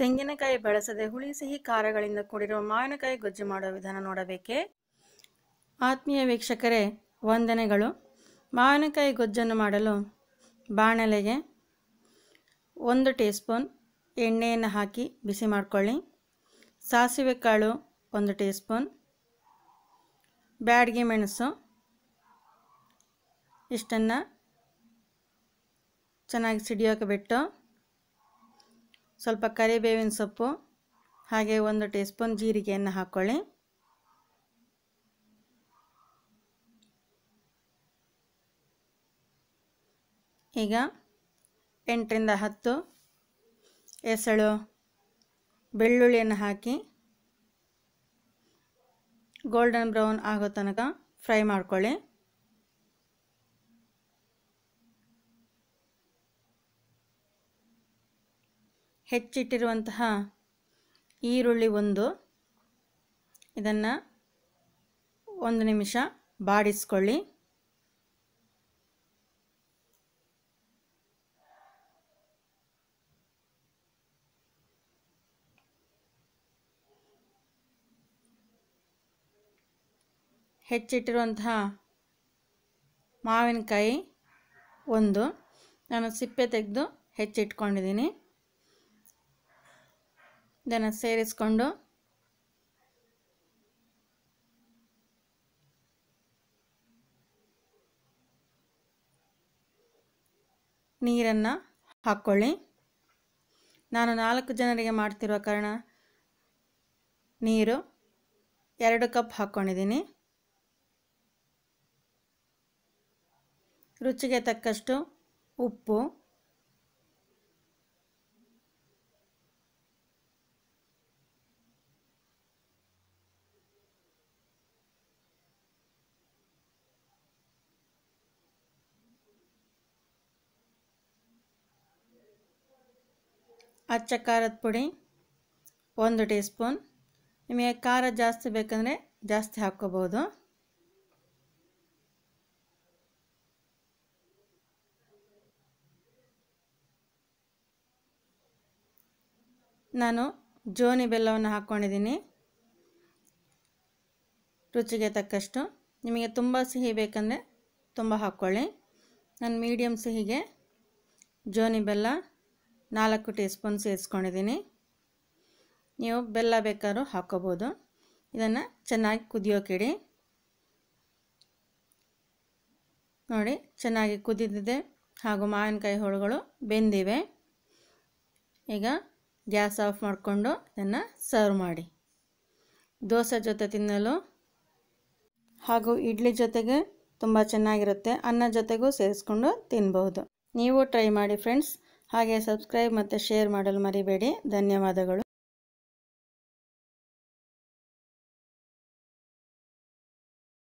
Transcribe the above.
ತೆಂಗಿನಕಾಯಿ ಬಳಸದೆ ಹುಳಿ ಸಿಹಿ ಖಾರಗಳಿಂದ ಕೂಡಿರುವ ಮಾವಿನಕಾಯಿ ಗೊಜ್ಜು ಮಾಡುವ ವಿಧಾನ ನೋಡಬೇಕೆ ಆತ್ಮೀಯ ವೀಕ್ಷಕರೇ ವಂದನೆಗಳು ಮಾವಿನಕಾಯಿ ಗೊಜ್ಜನ್ನು ಮಾಡಲು ಬಾಣಲೆಗೆ ಒಂದು ಟೀ ಸ್ಪೂನ್ ಎಣ್ಣೆಯನ್ನು ಹಾಕಿ ಬಿಸಿ ಮಾಡಿಕೊಳ್ಳಿ ಸಾಸಿವೆ ಕಾಳು ಒಂದು ಟೀ ಸ್ಪೂನ್ ಬ್ಯಾಡ್ಗೆ ಮೆಣಸು ಇಷ್ಟನ್ನು ಚೆನ್ನಾಗಿ ಸಿಡಿಯೋಕೆ ಬಿಟ್ಟು ಸ್ವಲ್ಪ ಕರಿಬೇವಿನ ಸೊಪ್ಪು ಹಾಗೆ ಒಂದು ಟೀ ಸ್ಪೂನ್ ಜೀರಿಗೆಯನ್ನು ಹಾಕ್ಕೊಳ್ಳಿ ಈಗ ಎಂಟರಿಂದ ಹತ್ತು ಎಸಳು ಬೆಳ್ಳುಳ್ಳಿಯನ್ನು ಹಾಕಿ ಗೋಲ್ಡನ್ ಬ್ರೌನ್ ಆಗೋ ತನಕ ಫ್ರೈ ಮಾಡ್ಕೊಳ್ಳಿ ಹೆಚ್ಚಿಟ್ಟಿರುವಂತಹ ಈರುಳ್ಳಿ ಒಂದು ಇದನ್ನು ಒಂದು ನಿಮಿಷ ಬಾಡಿಸ್ಕೊಳ್ಳಿ ಹೆಚ್ಚಿಟ್ಟಿರುವಂತಹ ಮಾವಿನಕಾಯಿ ಒಂದು ನಾನು ಸಿಪ್ಪೆ ತೆಗೆದು ಹೆಚ್ಚಿಟ್ಕೊಂಡಿದ್ದೀನಿ ಇದನ್ನು ಸೇರಿಸ್ಕೊಂಡು ನೀರನ್ನು ಹಾಕ್ಕೊಳ್ಳಿ ನಾನು ನಾಲ್ಕು ಜನರಿಗೆ ಮಾಡ್ತಿರುವ ಕಾರಣ ನೀರು ಎರಡು ಕಪ್ ಹಾಕ್ಕೊಂಡಿದ್ದೀನಿ ರುಚಿಗೆ ತಕ್ಕಷ್ಟು ಉಪ್ಪು ಅಚ್ಚ ಖಾರದ ಪುಡಿ ಒಂದು ಟೀ ಸ್ಪೂನ್ ನಿಮಗೆ ಖಾರ ಜಾಸ್ತಿ ಬೇಕಂದರೆ ಜಾಸ್ತಿ ಹಾಕ್ಕೋಬೋದು ನಾನು ಜೋನಿ ಬೆಲ್ಲವನ್ನು ಹಾಕ್ಕೊಂಡಿದ್ದೀನಿ ರುಚಿಗೆ ತಕ್ಕಷ್ಟು ನಿಮಗೆ ತುಂಬ ಸಿಹಿ ಬೇಕಂದರೆ ತುಂಬ ಹಾಕ್ಕೊಳ್ಳಿ ನಾನು ಮೀಡಿಯಮ್ ಸಿಹಿಗೆ ಜೋನಿ ಬೆಲ್ಲ ನಾಲ್ಕು ಟೀ ಸ್ಪೂನ್ ಸೇರಿಸ್ಕೊಂಡಿದ್ದೀನಿ ನೀವು ಬೆಲ್ಲ ಬೇಕಾದ್ರೂ ಹಾಕ್ಕೋಬೋದು ಇದನ್ನು ಚೆನ್ನಾಗಿ ಕುದಿಯೋಕಿಡಿ ನೋಡಿ ಚೆನ್ನಾಗಿ ಕುದಿದಿದೆ ಹಾಗೂ ಮಾವಿನಕಾಯಿ ಹೋಳುಗಳು ಬೆಂದಿವೆ ಈಗ ಗ್ಯಾಸ್ ಆಫ್ ಮಾಡಿಕೊಂಡು ಇದನ್ನು ಸರ್ವ್ ಮಾಡಿ ದೋಸೆ ಜೊತೆ ತಿನ್ನಲು ಹಾಗೂ ಇಡ್ಲಿ ಜೊತೆಗೆ ತುಂಬ ಚೆನ್ನಾಗಿರುತ್ತೆ ಅನ್ನ ಜೊತೆಗೂ ಸೇರಿಸ್ಕೊಂಡು ತಿನ್ಬೋದು ನೀವು ಟ್ರೈ ಮಾಡಿ ಫ್ರೆಂಡ್ಸ್ ಹಾಗೆ ಸಬ್ಸ್ಕ್ರೈಬ್ ಮತ್ತು ಶೇರ್ ಮಾಡಲು ಮರಿಬೇಡಿ ಧನ್ಯವಾದಗಳು